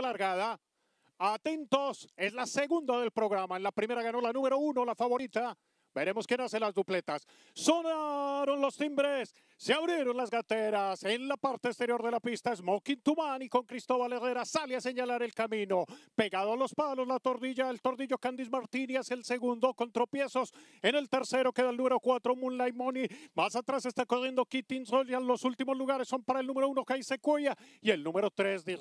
largada. Atentos, es la segunda del programa. En la primera ganó la número uno, la favorita. Veremos quién hace las dupletas. Sonaron los timbres, se abrieron las gateras. En la parte exterior de la pista, Smoking Tumani con Cristóbal Herrera sale a señalar el camino. Pegado a los palos, la tordilla, el tordillo Candice Martínez, el segundo con tropiezos. En el tercero queda el número cuatro Moonlight Money. Más atrás está corriendo Kitty Sol. los últimos lugares son para el número uno, Kai Sequoia, y el número tres, The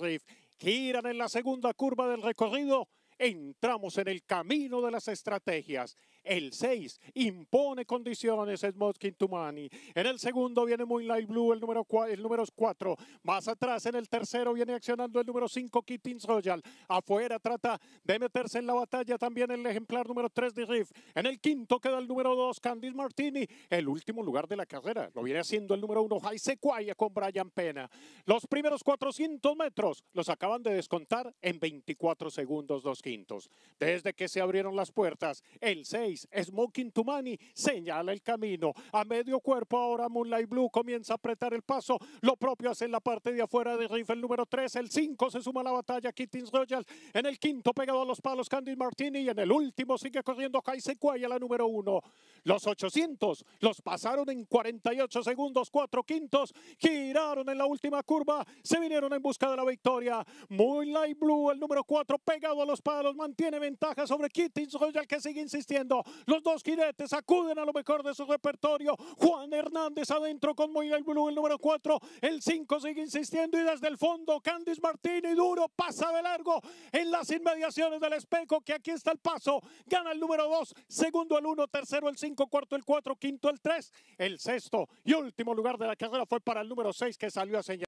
Giran en la segunda curva del recorrido entramos en el camino de las estrategias. El 6 impone condiciones, es Moskin Tumani. En el segundo viene muy light Blue, el número, el 4. Más atrás, en el tercero, viene accionando el número 5, Kittins Royal. Afuera trata de meterse en la batalla también el ejemplar número 3 de Riff. En el quinto queda el número 2, Candice Martini. El último lugar de la carrera lo viene haciendo el número 1, High Sequoia con Brian Pena. Los primeros 400 metros los acaban de descontar en 24 segundos, 2 desde que se abrieron las puertas, el 6, Smoking to Money, señala el camino. A medio cuerpo ahora Moonlight Blue comienza a apretar el paso. Lo propio hace en la parte de afuera de rifle el número 3. El 5 se suma a la batalla, Kittins Royal. En el quinto pegado a los palos, Candy Martini. Y en el último sigue corriendo Kai a la número 1. Los 800 los pasaron en 48 segundos, 4 quintos. Giraron en la última curva. Se vinieron en busca de la victoria. Moonlight Blue, el número 4, pegado a los palos los mantiene ventaja sobre Kittins Royal que sigue insistiendo. Los dos jinetes acuden a lo mejor de su repertorio. Juan Hernández adentro con Moira Blue, el número 4. El 5 sigue insistiendo y desde el fondo Candice y duro pasa de largo en las inmediaciones del espejo que aquí está el paso. Gana el número 2, segundo el 1, tercero el 5, cuarto el 4, quinto el 3, el sexto y último lugar de la carrera fue para el número 6 que salió a señalar.